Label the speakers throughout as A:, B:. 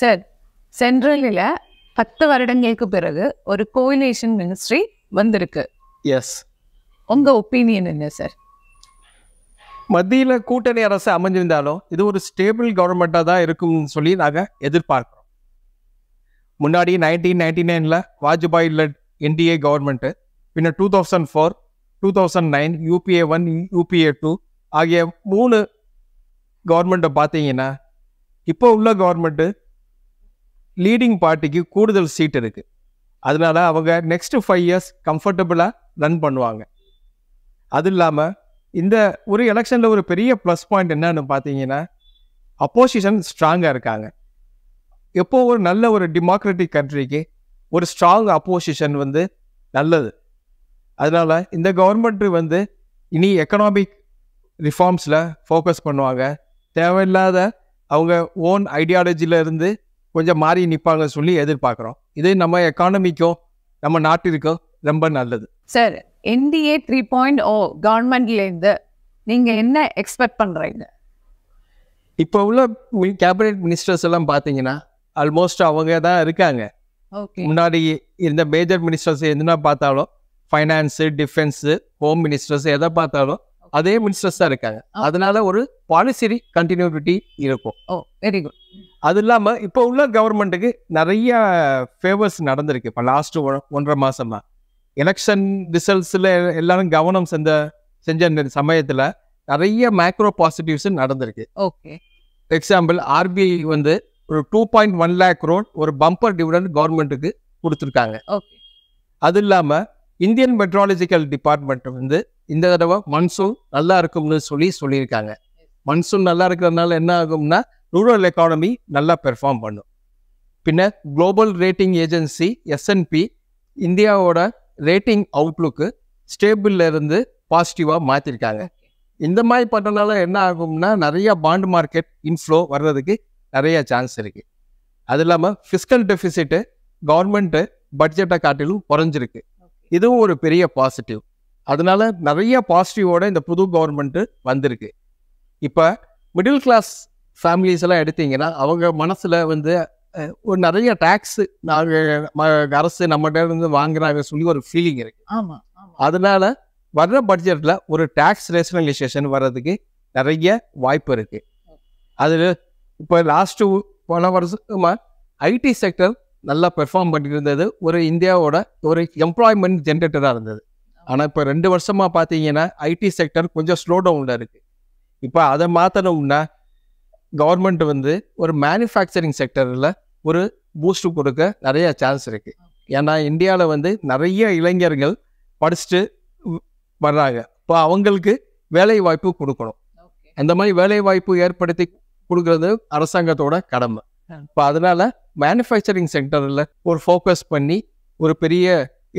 A: sir சென்ட்ரலில் பத்து வருடங்களுக்கு பிறகு ஒரு கோயிலேஷன் மினிஸ்ட்ரி வந்திருக்கு எஸ் உங்க ஒப்பீனியன் என்ன சார்
B: மத்தியில் கூட்டணி அரசு அமைஞ்சிருந்தாலும் இது ஒரு ஸ்டேபிள் கவர்மெண்ட்டாக தான் இருக்கும்னு சொல்லி நாங்கள் எதிர்பார்க்குறோம் முன்னாடி நைன்டீன் நைன்டி நைனில் வாஜ்பாய் லெட் என்டிஏ கவர்மெண்ட்டு பின்னர் two thousand four two thousand nine UPA one UPA two ஆகிய மூணு கவர்மெண்ட்டை பார்த்தீங்கன்னா இப்போ உள்ள கவர்மெண்ட்டு லீடிங் பார்ட்டிக்கு கூடுதல் சீட் இருக்குது அதனால் அவங்க நெக்ஸ்ட்டு ஃபைவ் இயர்ஸ் கம்ஃபர்டபுளாக ரன் பண்ணுவாங்க அது இல்லாமல் இந்த ஒரு எலெக்ஷனில் ஒரு பெரிய ப்ளஸ் பாயிண்ட் என்னன்னு பார்த்தீங்கன்னா அப்போசிஷன் ஸ்ட்ராங்காக இருக்காங்க எப்போ ஒரு நல்ல ஒரு டிமோக்ராட்டிக் கண்ட்ரிக்கு ஒரு ஸ்ட்ராங் அப்போசிஷன் வந்து நல்லது அதனால் இந்த கவர்மெண்ட்டு வந்து இனி எக்கனாமிக் ரிஃபார்ம்ஸில் ஃபோக்கஸ் பண்ணுவாங்க தேவையில்லாத அவங்க ஓன் ஐடியாலஜியில் இருந்து கொஞ்சம் மாறி நிற்பாங்க சொல்லி எதிர்பார்க்குறோம் இது நம்ம எக்கானமிக்கும் நம்ம நாட்டிற்கும் ரொம்ப நல்லது
A: sir NDA three point O கவர்மெண்ட்லேருந்து நீங்கள் என்ன எக்ஸ்பெக்ட் பண்ணுறீங்க
B: இப்போ உள்ள கேபினெட் மினிஸ்டர்ஸ் எல்லாம் பார்த்தீங்கன்னா ஆல்மோஸ்ட் அவங்க தான் இருக்காங்க முன்னாடி இருந்த மேஜர் மினிஸ்டர்ஸ் எதுனா பார்த்தாலும் ஃபைனான்ஸு டிஃபென்ஸு ஹோம் மினிஸ்டர்ஸ் எதை பார்த்தாலும் அதே மினிஸ்டர்ஸ் தான் இருக்காங்க அதனால ஒரு பாலிசி கண்டினியூட்டி இருக்கும் ஓ வெரி குட் அது இல்லாமல் இப்போ உள்ள கவர்மெண்ட்டுக்கு நிறைய ஃபேவர்ஸ் நடந்திருக்கு இப்போ லாஸ்ட் ஒன்றரை மாசமா எலெக்ஷன் ரிசல்ட்ஸில் எல்லாரும் கவனம் செஞ்ச செஞ்ச சமயத்தில் நிறைய மேக்ரோ பாசிட்டிவ்ஸ் நடந்திருக்கு ஓகே எக்ஸாம்பிள் ஆர்பிஐ வந்து ஒரு டூ பாயிண்ட் ஒன் லேக் ரோட் ஒரு பம்பர் டிவிடன் கவர்மெண்ட்டுக்கு கொடுத்துருக்காங்க ஓகே அது இல்லாமல் இந்தியன் மெட்ராலஜிக்கல் டிபார்ட்மெண்ட் வந்து இந்த தடவை மன்சூன் நல்லா இருக்கும்னு சொல்லி சொல்லியிருக்காங்க மன்சூன் நல்லா இருக்கிறதுனால என்ன ஆகும்னா ரூரல் எக்கானமி நல்லா பெர்ஃபார்ம் பண்ணும் பின்னர் குளோபல் ரேட்டிங் ஏஜென்சி எஸ்என்பி இந்தியாவோட ரேட்டிங் அவுட்லுக்கு இருந்து பாசிட்டிவாக மாற்றிருக்காங்க இந்த மாதிரி பண்ணுறதுனால என்ன ஆகும்னா நிறையா பாண்ட் மார்க்கெட் இன்ஃப்ளோ வர்றதுக்கு நிறைய சான்ஸ் இருக்குது அது இல்லாமல் ஃபிஸ்கல் டெஃபிசிட்டு கவர்மெண்ட்டு பட்ஜெட்டை காட்டிலும் குறைஞ்சிருக்கு இதுவும் ஒரு பெரிய பாசிட்டிவ் அதனால நிறைய பாசிட்டிவோட இந்த புது கவர்மெண்ட்டு வந்திருக்கு இப்போ மிடில் கிளாஸ் ஃபேமிலிஸ் எல்லாம் எடுத்தீங்கன்னா அவங்க மனசில் வந்து ஒரு நிறைய டேக்ஸு நாங்கள் அரசு நம்மகிட்ட இருந்து வாங்குறாங்க சொல்லி ஒரு ஃபீலிங் இருக்கு அதனால வர்ற பட்ஜெட்டில் ஒரு டேக்ஸ் ரேஷனலைசேஷன் வர்றதுக்கு நிறைய வாய்ப்பு இருக்குது அதில் இப்போ லாஸ்ட்டு போன வருஷமாக ஐடி செக்டர் நல்லா பெர்ஃபார்ம் பண்ணிட்டு இருந்தது ஒரு இந்தியாவோட ஒரு எம்ப்ளாய்மெண்ட் ஜென்ரேட்டராக இருந்தது ஆனால் இப்போ ரெண்டு வருஷமாக பார்த்தீங்கன்னா ஐடி செக்டர் கொஞ்சம் ஸ்லோ டவுனில் இருக்குது இப்போ அதை மாற்றணும்னா கவர்மெண்ட் வந்து ஒரு மேனுஃபேக்சரிங் செக்டரில் ஒரு பூஸ்ட் கொடுக்க நிறைய சான்ஸ் இருக்குது ஏன்னா இந்தியாவில் வந்து நிறைய இளைஞர்கள் படிச்சுட்டு வர்றாங்க இப்போ அவங்களுக்கு வேலை வாய்ப்பு கொடுக்கணும் அந்த மாதிரி வேலை வாய்ப்பு ஏற்படுத்தி கொடுக்கறது அரசாங்கத்தோட கடமை இப்போ அதனால் மேனுஃபேக்சரிங் செக்டரில் ஒரு ஃபோக்கஸ் பண்ணி ஒரு பெரிய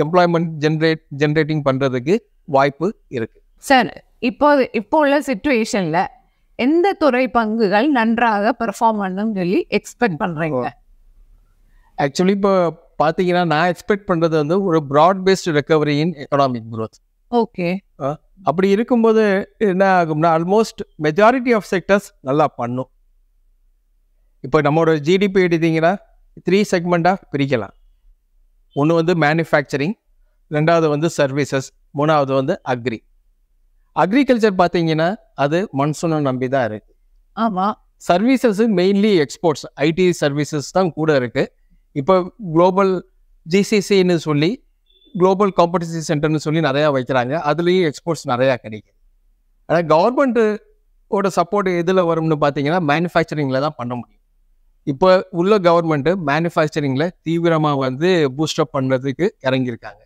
B: எம்ப்ளாய்மெண்ட் ஜென்ரேட் ஜென்ரேட்டிங் பண்ணுறதுக்கு வாய்ப்பு இருக்குது
A: சார் இப்போ இப்போ உள்ள சுச்சுவேஷனில் எந்த துறை பங்குகள் நன்றாக பெர்ஃபார்ம் பண்ணும் சொல்லி எக்ஸ்பெக்ட் பண்ணுறீங்க
B: ஆக்சுவலி இப்போ பார்த்தீங்கன்னா நான் எக்ஸ்பெக்ட் பண்ணுறது வந்து ஒரு broad based recovery in economic growth okay அப்படி இருக்கும்போது என்ன ஆகும்னா ஆல்மோஸ்ட் மெஜாரிட்டி ஆஃப் செக்டர்ஸ் நல்லா பண்ணும் இப்போ நம்மளோட ஜிடிபி எடுத்தீங்கன்னா த்ரீ செக்மெண்ட்டாக பிரிக்கலாம் ஒன்று வந்து மேனுஃபேக்சரிங் ரெண்டாவது வந்து சர்வீசஸ் மூணாவது வந்து அக்ரி அக்ரிகல்ச்சர் பார்த்தீங்கன்னா அது மன்சூனை நம்பி தான் இருக்குது ஆமாம் services mainly exports IT services தான் கூட இருக்குது இப்போ குளோபல் ஜிசிசின்னு சொல்லி குளோபல் காம்படிசி சென்டர்னு சொல்லி நிறையா வைக்கிறாங்க அதுலேயும் எக்ஸ்போர்ட்ஸ் நிறையா கிடைக்கும் ஆனால் கவர்மெண்ட்டோட சப்போர்ட் எதில் வரும்னு பார்த்தீங்கன்னா மேனுஃபேக்சரிங்கில் தான் பண்ண முடியும் இப்போ உள்ள கவர்மெண்ட் மேனுஃபேக்சரிங்ல தீவிரமா வந்து பூஸ்ட் அப் பண்றதுக்கு இறங்கியிருக்காங்க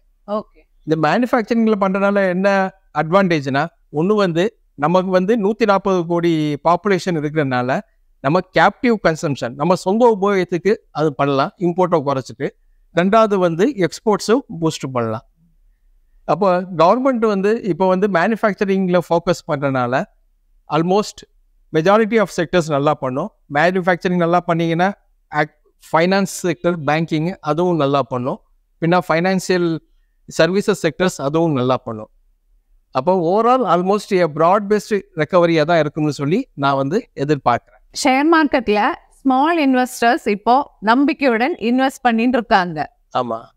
B: இந்த மேனுஃபேக்சரிங்ல பண்றதுனால என்ன அட்வான்டேஜ்னா ஒன்று வந்து நமக்கு வந்து நூற்றி நாற்பது கோடி பாப்புலேஷன் இருக்கிறதுனால நம்ம கேப்டிவ் கன்சம்ஷன் நம்ம சொந்த உபயோகத்துக்கு அது பண்ணலாம் இம்போர்ட்டை குறைச்சிட்டு ரெண்டாவது வந்து எக்ஸ்போர்ட்ஸும் பூஸ்ட் பண்ணலாம் அப்போ கவர்மெண்ட் வந்து இப்போ வந்து மேனுஃபேக்சரிங்கில் ஃபோக்கஸ் பண்ணுறனால ஆல்மோஸ்ட் மெஜாரிட்டி ஆஃப் செக்டர்ஸ் நல்லா பண்ணும் மேனுஃபேக்சரிங் நல்லா பண்ணிங்கன்னா ஃபைனான்ஸ் செக்டர் பேங்கிங் அதுவும் நல்லா பண்ணும் பின்னா ஃபைனான்சியல் சர்வீசஸ் செக்டர்ஸ் அதுவும் நல்லா பண்ணும் அப்போ overall almost a broad based ரெக்கவரியாக தான் இருக்கும்னு சொல்லி நான் வந்து எதிர்பார்க்குறேன்
A: ஷேர் மார்க்கெட்டில் ஸ்மால் இன்வெஸ்டர்ஸ் இப்போ நம்பிக்கையுடன் இன்வெஸ்ட் பண்ணிட்டு இருக்காங்க ஆமாம்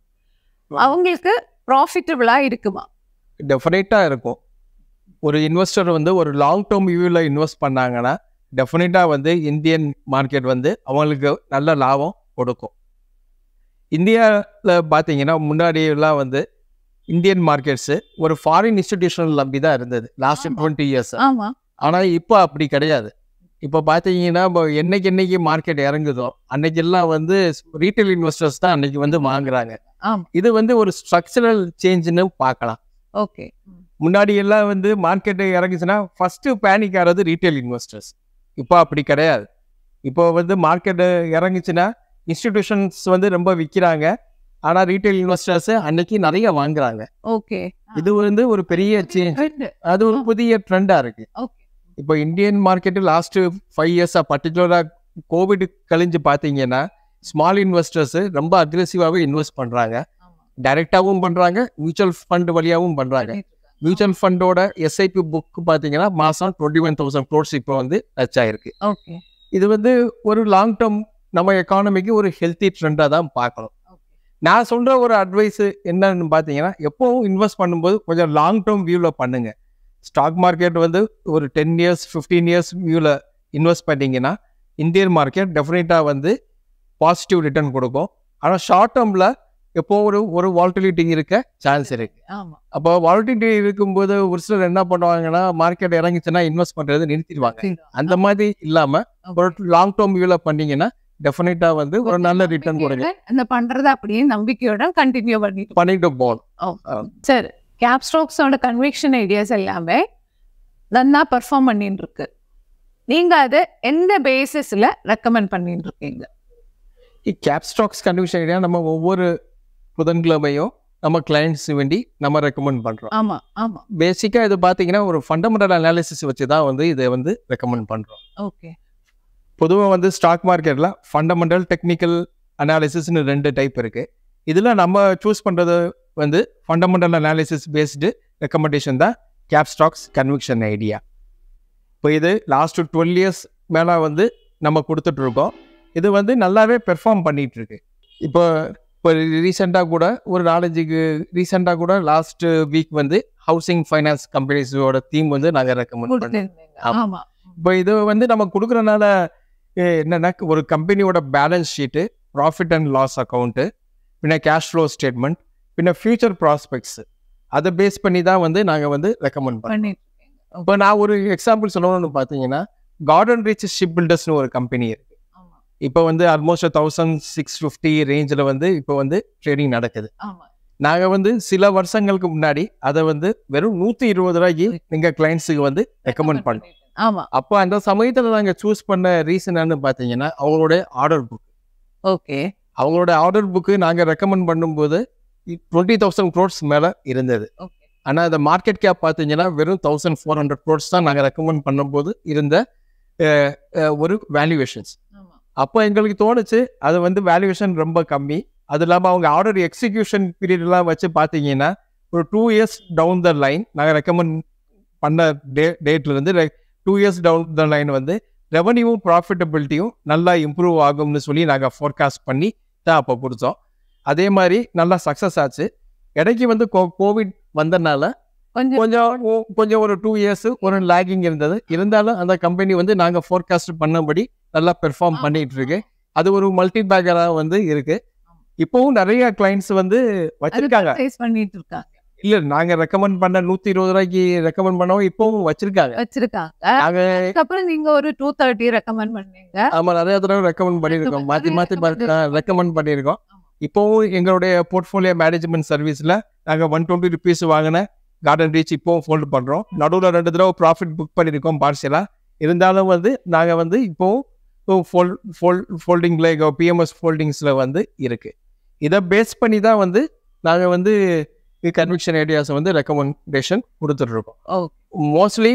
A: அவங்களுக்கு ப்ராஃபிட்டபிளாக இருக்குமா
B: டெஃபினேட்டாக இருக்கும் ஒரு இன்வெஸ்டர் வந்து ஒரு லாங் டேர்ம் வியூவில் இன்வெஸ்ட் பண்ணாங்கன்னா டெஃபினட்டாக வந்து இந்தியன் மார்க்கெட் வந்து அவங்களுக்கு நல்ல லாபம் கொடுக்கும் இந்தியாவில் பார்த்தீங்கன்னா முன்னாடியெல்லாம் வந்து இந்தியன் மார்க்கெட்ஸு ஒரு ஃபாரின் இன்ஸ்டிடியூஷனல் நம்பி தான் இருந்தது லாஸ்ட் டுவெண்ட்டி இயர்ஸ் ஆனால் இப்போ அப்படி கிடையாது இப்போ பார்த்தீங்கன்னா இப்போ என்னைக்கு என்னைக்கு மார்க்கெட் இறங்குதோ அன்னைக்கெல்லாம் வந்து ரீட்டைல் இன்வெஸ்டர்ஸ் தான் அன்னைக்கு வந்து வாங்குறாங்க இது வந்து ஒரு ஸ்ட்ரக்சரல் சேஞ்சுன்னு பார்க்கலாம் ஓகே முன்னாடி எல்லாம் வந்து மார்க்கெட்டை இறங்குச்சுன்னா ஃபஸ்ட்டு பேனிக் ஆகிறது ரீட்டைல் இன்வெஸ்டர்ஸ் இப்போ அப்படி கிடையாது இப்போ வந்து மார்க்கெட்டு இறங்குச்சுன்னா இன்ஸ்டிடியூஷன்ஸ் வந்து ரொம்ப விற்கிறாங்க ஆனால் ரீட்டைல் இன்வெஸ்டர்ஸ் அன்னைக்கு நிறைய வாங்குறாங்க ஓகே இது வந்து ஒரு பெரிய சேஞ்ச் அது ஒரு புதிய ட்ரெண்டாக இருக்கு இப்போ இந்தியன் மார்க்கெட்டு லாஸ்ட்டு ஃபைவ் இயர்ஸாக பர்டிகுலராக கோவிட் கழிஞ்சு பார்த்தீங்கன்னா ஸ்மால் இன்வெஸ்டர்ஸ் ரொம்ப அக்ரெசிவாகவே இன்வெஸ்ட் பண்ணுறாங்க டைரெக்டாகவும் பண்ணுறாங்க மியூச்சுவல் ஃபண்ட் வழியாகவும் பண்ணுறாங்க மியூச்சுவல் ஃபண்டோட எஸ்ஐபி புக் பார்த்தீங்கன்னா மாதம் டுவெண்ட்டி ஒன் தௌசண்ட் க்ரோர்ஸ் இப்போ வந்து டச் ஆயிருக்கு இது வந்து ஒரு லாங் டேர்ம் நம்ம எக்கானமிக்கு ஒரு ஹெல்த்தி ட்ரெண்டாக தான் பார்க்கணும் நான் சொல்கிற ஒரு அட்வைஸ் என்னன்னு பார்த்தீங்கன்னா எப்போவும் இன்வெஸ்ட் பண்ணும்போது கொஞ்சம் லாங் டேர்ம் வியூவில் பண்ணுங்கள் ஸ்டாக் மார்க்கெட் வந்து ஒரு டென் இயர்ஸ் ஃபிஃப்டீன் இயர்ஸ் வியூவில் இன்வெஸ்ட் பண்ணிங்கன்னா இந்தியன் மார்க்கெட் டெஃபினட்டாக வந்து பாசிட்டிவ் ரிட்டர்ன் கொடுக்கும் ஆனால் ஷார்ட் டேர்மில் எப்போ ஒரு ஒரு வால்டிலிட்டி இருக்க சான்ஸ் இருக்கு அப்போ வால்டிலிட்டி இருக்கும்போது ஒரு சிலர் என்ன பண்ணுவாங்கன்னா மார்க்கெட் இறங்கிச்சுன்னா இன்வெஸ்ட் பண்றது நிறுத்திடுவாங்க அந்த மாதிரி இல்லாம ஒரு லாங் டேர்ம் வியூல பண்ணீங்கன்னா டெஃபினட்டா வந்து ஒரு நல்ல ரிட்டர்ன் கொடுங்க
A: அந்த பண்றது அப்படியே நம்பிக்கையோட கண்டினியூ பண்ணி
B: பண்ணிட்டு போகணும்
A: சரி கேப் ஸ்ட்ரோக்ஸோட கன்விக்ஷன் ஐடியாஸ் எல்லாமே நல்லா பர்ஃபார்ம் பண்ணிட்டு இருக்கு நீங்க அதை எந்த பேசிஸ்ல ரெக்கமெண்ட் பண்ணிட்டு இருக்கீங்க
B: கேப் ஸ்டாக்ஸ் கன்விக்ஷன் ஐடியா நம்ம ஒவ்வொரு புதன்கிழமையும் நம்ம கிளைண்ட்ஸ் வேண்டி நம்ம ரெக்கமெண்ட் பண்ணுறோம்
A: ஆமாம் ஆமாம்
B: பேசிக்காக இது பார்த்தீங்கன்னா ஒரு ஃபண்டமெண்டல் அனாலிசிஸ் வச்சு தான் வந்து இதை வந்து ரெக்கமெண்ட் பண்ணுறோம் ஓகே பொதுவாக வந்து ஸ்டாக் மார்க்கெட்டில் ஃபண்டமெண்டல் டெக்னிக்கல் அனாலிசிஸ்னு ரெண்டு டைப் இருக்குது இதில் நம்ம சூஸ் பண்ணுறது வந்து ஃபண்டமெண்டல் அனாலிசிஸ் பேஸ்டு ரெக்கமெண்டேஷன் தான் கேப் ஸ்டாக்ஸ் கன்விக்ஷன் ஐடியா இப்போ இது லாஸ்ட் டுவெல் இயர்ஸ் மேலே வந்து நம்ம கொடுத்துட்ருக்கோம் இது வந்து நல்லாவே பெர்ஃபார்ம் பண்ணிகிட்ருக்கு இப்போ இப்போ ரீசெண்டாக கூட ஒரு நாலஞ்சுக்கு ரீசெண்டாக கூட லாஸ்ட்டு வீக் வந்து ஹவுசிங் ஃபைனான்ஸ் கம்பெனிஸோட தீம் வந்து நாங்கள் ரெக்கமெண்ட் பண்ணேன் ஆமாம் இப்போ இது வந்து நம்ம கொடுக்குறனால என்னென்னா ஒரு கம்பெனியோட balance sheet profit and loss account பின்ன கேஷ் ஃப்ளோ ஸ்டேட்மெண்ட் பின்ன ஃபியூச்சர் ப்ராஸ்பெக்ட்ஸு அதை பேஸ் பண்ணி தான் வந்து நாங்கள் வந்து ரெக்கமெண்ட் பண்ணோம் இப்போ நான் ஒரு எக்ஸாம்பிள் சொல்லணும்னு பார்த்தீங்கன்னா கார்டன் ரீச் ஷிப் பில்டர்ஸ்னு ஒரு கம்பெனி இருக்குது இப்போ வந்து ஆல்மோஸ்ட் தௌசண்ட் சிக்ஸ் ஃபிஃப்டி ரேஞ்சில் வந்து இப்போ வந்து ட்ரேடிங் நடக்குது நாங்கள் வந்து சில வருஷங்களுக்கு முன்னாடி அதை வந்து வெறும் நூற்றி இருபது ரூபாய்க்கு நீங்கள் கிளைண்ட்ஸுக்கு வந்து ரெக்கமெண்ட் பண்ணோம் ஆமாம் அப்போ அந்த சமயத்தில் நாங்கள் சூஸ் பண்ண ரீசன் என்னன்னு பார்த்தீங்கன்னா அவங்களோட ஆர்டர் புக் ஓகே அவங்களோட ஆர்டர் புக்கு நாங்கள் ரெக்கமெண்ட் பண்ணும்போது டுவெண்ட்டி தௌசண்ட் க்ரோட்ஸ் மேலே இருந்தது ஆனால் அந்த மார்க்கெட் கேப் பார்த்தீங்கன்னா வெறும் தௌசண்ட் ஃபோர் ஹண்ட்ரட் க்ரோட்ஸ் தான் நாங்கள் ரெக்கமெண்ட் பண்ணும்போது இருந்த ஒரு வேல்யூவேஷன்ஸ் அப்போ எங்களுக்கு தோணுச்சு அது வந்து வேல்யூவேஷன் ரொம்ப கம்மி அது இல்லாமல் அவங்க ஆர்டர் எக்ஸிக்யூஷன் பீரியட்லாம் வச்சு பார்த்தீங்கன்னா ஒரு two years down the line நாங்கள் ரெக்கமெண்ட் பண்ண டே டேட்லேருந்து two years down the line வந்து ரெவன்யூவும் ப்ராஃபிட்டபிலிட்டியும் நல்லா இம்ப்ரூவ் ஆகும்னு சொல்லி நாங்கள் ஃபோர்காஸ்ட் பண்ணி தான் அப்போ கொடுத்தோம் அதே மாதிரி நல்லா சக்ஸஸ் ஆச்சு இடைக்கு வந்து கோ கோவிட் வந்தனால கொஞ்சம் கொஞ்சம் ஒரு டூ இயர்ஸு ஒரு லேகிங் இருந்தது இருந்தாலும் அந்த கம்பெனி வந்து நாங்கள் ஃபோர்காஸ்ட் பண்ணபடி நல்லா பெர்ஃபார்ம் பண்ணிட்டு இருக்கு அது ஒரு மல்டி பேக்கராக வந்து இருக்கு இப்போவும் நிறைய கிளைண்ட்ஸ் வந்து வச்சிருக்காங்க
A: பண்ணிட்டு இருக்காங்க
B: இல்ல நாங்க ரெக்கமெண்ட் பண்ண நூத்தி இருபது ரூபாய்க்கு ரெக்கமெண்ட் பண்ணவும் இப்பவும் வச்சிருக்காங்க
A: வச்சிருக்காங்க அதுக்கப்புறம் நீங்க ஒரு டூ தேர்ட்டி ரெக்கமெண்ட் பண்ணீங்க
B: ஆமா நிறைய தடவை ரெக்கமெண்ட் பண்ணிருக்கோம் மாத்தி மாத்தி ரெக்கமெண்ட் பண்ணிருக்கோம் இப்போவும் எங்களுடைய போர்ட்ஃபோலியோ மேனேஜ்மெண்ட் சர்வீஸ்ல நாங்க ஒன் டுவெண்ட்டி ருபீஸ் வாங்கின கார்டன் ரீச் இப்போவும் ஃபோல்டு பண்றோம் நடுவில் ரெண்டு தடவை ப்ராஃபிட் புக் பண்ணிருக்கோம் பார்சலா இருந்தாலும் வந்து நாங்க வந்து இப்போவும் ஃபோல் ஃபோல் பிஎம்எஸ் ஃபோல்டிங்ஸில் வந்து இருக்குது இதை பேஸ் பண்ணி தான் வந்து நாங்கள் வந்து கன்விக்ஷன் ஐடியாஸை வந்து ரெக்கமெண்டேஷன் கொடுத்துட்ருக்கோம் மோஸ்ட்லி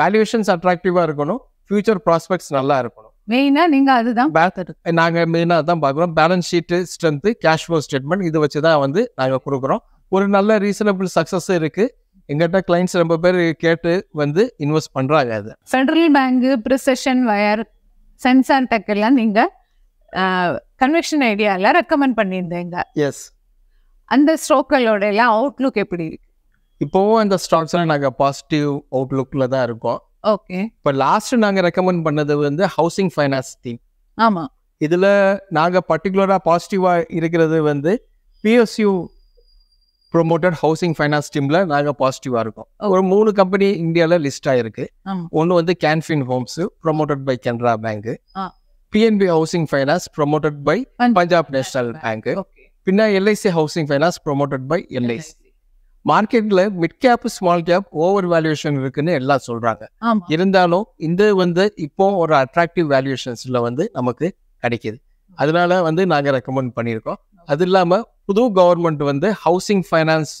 B: வேல்யூஷன்ஸ் அட்ராக்டிவாக இருக்கணும் ஃபியூச்சர் ப்ராஸ்பெக்ட்ஸ் நல்லா இருக்கணும் மெயினாக நீங்கள் அதுதான் பார்த்துட்டு நாங்கள் மெயினாக தான் பார்க்குறோம் balance sheet strength cash flow statement இது வச்சு தான் வந்து நாங்கள் கொடுக்குறோம் ஒரு நல்ல ரீசனபிள் சக்ஸஸ் இருக்குது எங்கிட்ட கிளைண்ட்ஸ் ரொம்ப பேர் கேட்டு வந்து இன்வெஸ்ட் பண்ணுறாங்க அது
A: central bank precision wire sensor டெக்கெல்லாம் நீங்கள் கன்வெக்ஷன் ஐடியாவில் ரெக்கமெண்ட் பண்ணியிருந்தீங்க எஸ் அந்த ஸ்ட்ரோக்களோட எல்லாம் அவுட்லுக் எப்படி இருக்கு
B: இப்போவும் ஸ்டாக்ஸ் எல்லாம் நாங்கள் பாசிட்டிவ் அவுட்லுக்ல தான் இருக்கோம் ஓகே இப்போ லாஸ்ட் நாங்கள் ரெக்கமெண்ட் பண்ணது வந்து ஹவுசிங் ஃபைனான்ஸ் தீம் ஆமாம் இதில் நாங்கள் பர்டிகுலராக பாசிட்டிவாக இருக்கிறது வந்து பிஎஸ்யூ ப்ரொமோட்டட் ஹவுசிங் ஃபைனான்ஸ் டீமில் நாங்கள் பாசிட்டிவாக இருக்கோம் ஒரு மூணு கம்பெனி இந்தியாவில் லிஸ்ட் ஆயிருக்கு ஒன்று வந்து Canfin Homes promoted by Canara bank PNB housing finance promoted by Punjab National Bank பின்னா LIC housing finance promoted by LIC மார்க்கெட்ல mid cap small cap over valuation இருக்குன்னு எல்லாம் சொல்றாங்க இருந்தாலும் இந்த வந்து இப்போ ஒரு அட்ராக்டிவ் வேல்யூஷன்ஸ்ல வந்து நமக்கு கிடைக்கிது அதனால வந்து நாங்கள் ரெக்கமெண்ட் பண்ணியிருக்கோம் அது இல்லாமல் புது கவர்மெண்ட் வந்து ஹவுசிங் ஃபைனான்ஸ்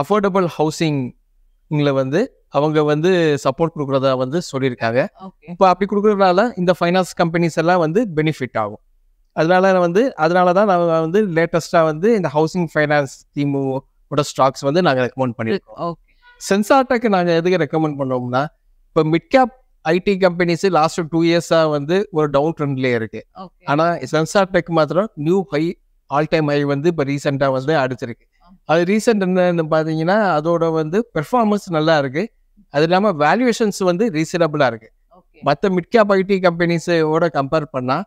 B: அஃபோர்டபுள் ஹவுசிங்கில் வந்து அவங்க வந்து சப்போர்ட் கொடுக்குறதா வந்து சொல்லியிருக்காங்க இப்போ அப்படி கொடுக்குறதுனால இந்த ஃபைனான்ஸ் கம்பெனிஸ் எல்லாம் வந்து பெனிஃபிட் ஆகும் அதனால வந்து அதனால தான் நாங்கள் வந்து லேட்டஸ்ட்டாக வந்து இந்த ஹவுசிங் ஃபைனான்ஸ் ஸ்கீமோட ஸ்டாக்ஸ் வந்து நாங்கள் ரெக்கமெண்ட் பண்ணியிருக்கோம் சென்சார்டாக்கு நாங்கள் எதுக்கு ரெக்கமெண்ட் பண்ணோம்னா இப்போ mid cap IT companies last two இயர்ஸா வந்து ஒரு டவுன் ட்ரெண்ட்லயே இருக்கு ஆனா சென்சார் டெக் மாத்திரம் new high all time high வந்து இப்போ ரீசெண்டா வந்து அடிச்சிருக்கு அது ரீசெண்ட் என்னன்னு பார்த்தீங்கன்னா அதோட வந்து பெர்ஃபார்மன்ஸ் நல்லா இருக்கு அது இல்லாமல் வேல்யூஷன்ஸ் வந்து ரீசனபிளா இருக்கு மற்ற மிட்கேப் ஐடி கம்பெனிஸோட கம்பேர் பண்ணால்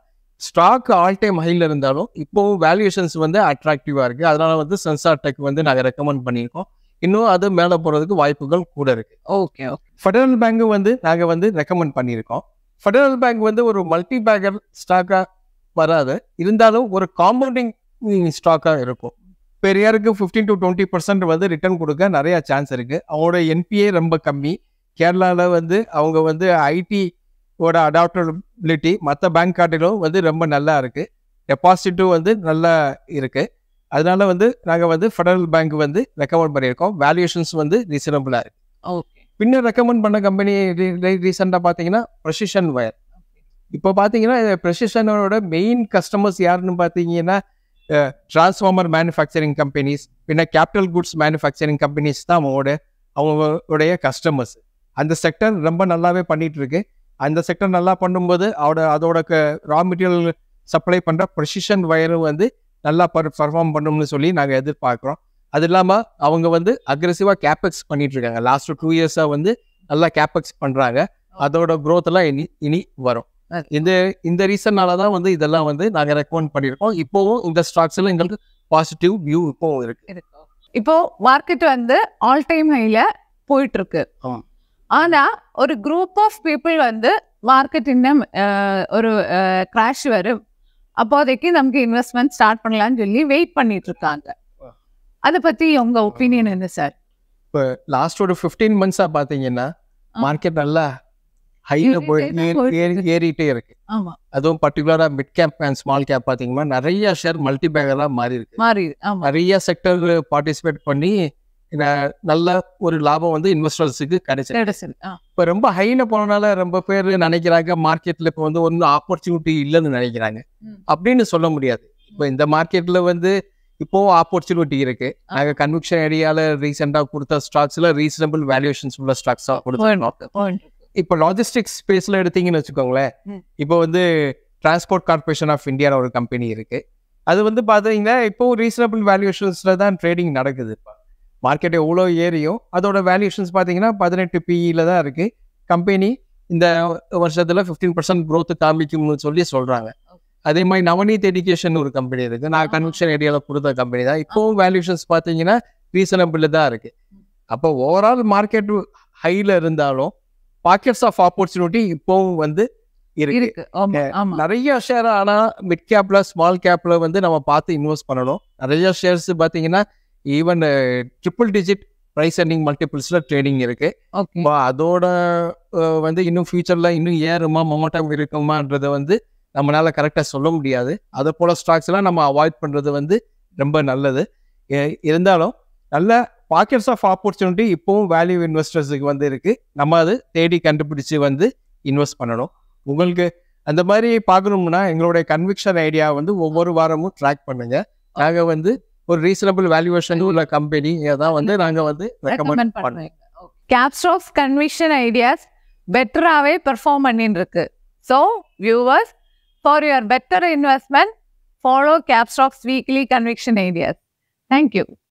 B: ஸ்டாக் ஆல் டைம் ஹையில் இருந்தாலும் இப்போவும் வேல்யூஷன்ஸ் வந்து அட்ராக்டிவா இருக்குது அதனால வந்து சென்சார் டெக் வந்து நாங்கள் ரெக்கமெண்ட் பண்ணியிருக்கோம் இன்னும் அது மேலே போகிறதுக்கு வாய்ப்புகள் கூட இருக்குது ஓகே ஓகே ஃபெடரல் பேங்க் வந்து நாங்கள் வந்து ரெக்கமெண்ட் பண்ணியிருக்கோம் ஃபெடரல் பேங்க் வந்து ஒரு மல்டி பேக்கர் ஸ்டாக்காக வராது இருந்தாலும் ஒரு காம்பவுண்டிங் ஸ்டாக்காக இருக்கும் பெரியாருக்கு ஃபிஃப்டீன் டு டுவெண்ட்டி பர்சன்ட் வந்து ரிட்டர்ன் கொடுக்க நிறையா சான்ஸ் இருக்குது அவங்களோட என்பிஏ ரொம்ப கம்மி கேரளாவில் வந்து அவங்க வந்து ஐடியோட அடாப்டபிலிட்டி மற்ற பேங்க் கார்டுகளும் வந்து ரொம்ப நல்லா இருக்குது டெபாசிட்டும் வந்து நல்லா இருக்குது அதனால வந்து நாங்கள் வந்து ஃபெடரல் பேங்க் வந்து ரெக்கமெண்ட் பண்ணியிருக்கோம் வேல்யூஷன்ஸ் வந்து ரீசனபிளாக இருக்கு பின்ன ரெக்கமெண்ட் பண்ண கம்பெனி ரீசெண்டாக பார்த்தீங்கன்னா ப்ரொசிஷன் வயர் இப்போ பார்த்தீங்கன்னா ப்ரொசிஷனோட மெயின் கஸ்டமர்ஸ் யாருன்னு பார்த்தீங்கன்னா டிரான்ஸ்ஃபார்மர் மேனுஃபேக்சரிங் கம்பெனிஸ் பின்ன கேபிட்டல் குட்ஸ் மேனுஃபேக்சரிங் கம்பெனிஸ் தான் அவங்களோட அவங்களுடைய கஸ்டமர்ஸ் அந்த செக்டர் ரொம்ப நல்லாவே பண்ணிட்டு இருக்கு அந்த செக்டர் நல்லா பண்ணும்போது அதோட அதோட ரா மெட்டீரியல் சப்ளை பண்ணுற ப்ரொசிஷன் வயரும் வந்து நல்லா பர் பர்ஃபார்ம் பண்ணணும்னு சொல்லி நாங்கள் எதிர்பார்க்குறோம் அது இல்லாமல் அவங்க வந்து அக்ரெசிவாக கேபெக்ஸ் பண்ணிட்டு இருக்காங்க லாஸ்ட் டூ இயர்ஸாக வந்து நல்லா கேபெக்ஸ் பண்ணுறாங்க அதோட க்ரோத் எல்லாம் இனி இனி வரும் இந்த இந்த ரீசன்னால தான் வந்து இதெல்லாம் வந்து நாங்கள் ரெக்கமெண்ட் பண்ணியிருக்கோம் இப்போவும் இந்த ஸ்டாக்ஸில் எங்களுக்கு பாசிட்டிவ் வியூ இப்போவும் இருக்கு
A: இப்போ மார்க்கெட் வந்து ஆல் டைம் ஹைல போயிட்டு இருக்கு ஆனால் ஒரு குரூப் ஆஃப் பீப்புள் வந்து மார்க்கெட் இன்னும் ஒரு கிராஷ் வரும் அப்போதைக்கு நமக்கு இன்வெஸ்ட்மெண்ட் ஸ்டார்ட் பண்ணலாம்னு சொல்லி வெயிட் பண்ணிட்டு இருக்காங்க அதை பத்தி உங்க ஒப்பீனியன் என்ன சார்
B: இப்போ லாஸ்ட் ஒரு ஃபிஃப்டீன் மந்த்ஸா பாத்தீங்கன்னா மார்க்கெட் நல்லா ஹைல போய் ஏறிட்டே இருக்கு அதுவும் பர்டிகுலரா mid cap and small cap பாத்தீங்கன்னா நிறைய ஷேர் மல்டி பேக்கரா மாறி இருக்கு மாறி நிறைய செக்டர் பார்ட்டிசிபேட் பண்ணி நல்ல ஒரு லாபம் வந்து இன்வெஸ்டர்ஸுக்கு கிடைச்சது இப்போ ரொம்ப ஹையில் போனனால ரொம்ப பேர் நினைக்கிறாங்க மார்க்கெட்டில் இப்போ வந்து ஒன்றும் ஆப்பர்ச்சுனிட்டி இல்லைன்னு நினைக்கிறாங்க அப்படின்னு சொல்ல முடியாது இப்போ இந்த மார்க்கெட்டில் வந்து இப்போ ஆப்பர்ச்சுனிட்டி இருக்கு நாங்கள் கன்விக்ஷன் ஏரியாவில் ரீசெண்டாக கொடுத்த ஸ்டாக்ஸ்ல ரீசனபிள் வேல்யூஷன்ஸ் உள்ள ஸ்டாக்ஸ் கொடுத்தோம் இப்போ லாஜிஸ்டிக்ஸ் ஸ்பேஸ்ல எடுத்தீங்கன்னு வச்சுக்கோங்களேன் இப்போ வந்து டிரான்ஸ்போர்ட் கார்பரேஷன் ஆஃப் இந்தியா ஒரு கம்பெனி இருக்கு அது வந்து பார்த்தீங்கன்னா இப்போ ரீசனபிள் வேல்யூஷன்ஸ்ல தான் ட்ரேடிங் நடக்குது இப்போ மார்க்கெட் எவ்வளோ ஏரியோ அதோட வேல்யூஷன்ஸ் பார்த்தீங்கன்னா பதினெட்டு பிஇயில் e தான் இருக்குது கம்பெனி இந்த வருஷத்தில் ஃபிஃப்டீன் பர்சன்ட் க்ரோத் காமிக்கும்னு சொல்லி சொல்கிறாங்க அதே மாதிரி நவனீத் எஜுகேஷன் ஒரு கம்பெனி இருக்குது நான் கன்வென்ஷன் ஏரியாவில் கொடுத்த கம்பெனி தான் இப்போவும் வேல்யூஷன்ஸ் பார்த்தீங்கன்னா ரீசனபிள் தான் இருக்குது அப்போ ஓவரால் மார்க்கெட் ஹையில் இருந்தாலும் பாக்கெட்ஸ் ஆஃப் ஆப்பர்ச்சுனிட்டி இப்போவும் வந்து இருக்கு நிறைய ஷேர் ஆனால் மிட் கேப்ல ஸ்மால் கேப்ல வந்து நம்ம பார்த்து இன்வெஸ்ட் பண்ணணும் நிறைய ஷேர்ஸ் பார்த்தீங்கன்னா ஈவன் ட்ரிபிள் டிஜிட் ப்ரைஸ் அண்டிங் மல்டிபிள்ஸில் ட்ரேடிங் இருக்குது அதோட வந்து இன்னும் ஃபியூச்சரில் இன்னும் ஏறுமா மொமெண்டம் இருக்குமான்றத வந்து நம்மளால் கரெக்டாக சொல்ல முடியாது அதை போல் ஸ்டாக்ஸ்லாம் நம்ம அவாய்ட் பண்ணுறது வந்து ரொம்ப நல்லது இருந்தாலும் நல்ல பாக்கெட்ஸ் ஆஃப் ஆப்பர்ச்சுனிட்டி இப்போவும் வேல்யூ இன்வெஸ்டர்ஸுக்கு வந்து இருக்குது நம்ம அது தேடி கண்டுபிடிச்சு வந்து இன்வெஸ்ட் பண்ணணும் உங்களுக்கு அந்த மாதிரி பார்க்கணும்னா எங்களுடைய கன்விக்ஷன் ஐடியா வந்து ஒவ்வொரு வாரமும் ட்ராக் பண்ணுங்கள் நாங்கள் வந்து ஒரு ரீசனபிள் வேல்யூவேஷன் உள்ள கம்பெனி தான் வந்து நாங்கள் வந்து ரெக்கமெண்ட் பண்ணுவோம்
A: கேப்ஸ் ஆஃப் கன்விக்ஷன் ஐடியாஸ் பெட்டராகவே பெர்ஃபார்ம் பண்ணிட்டு இருக்கு so viewers for your better investment follow caps of weekly conviction ideas thank you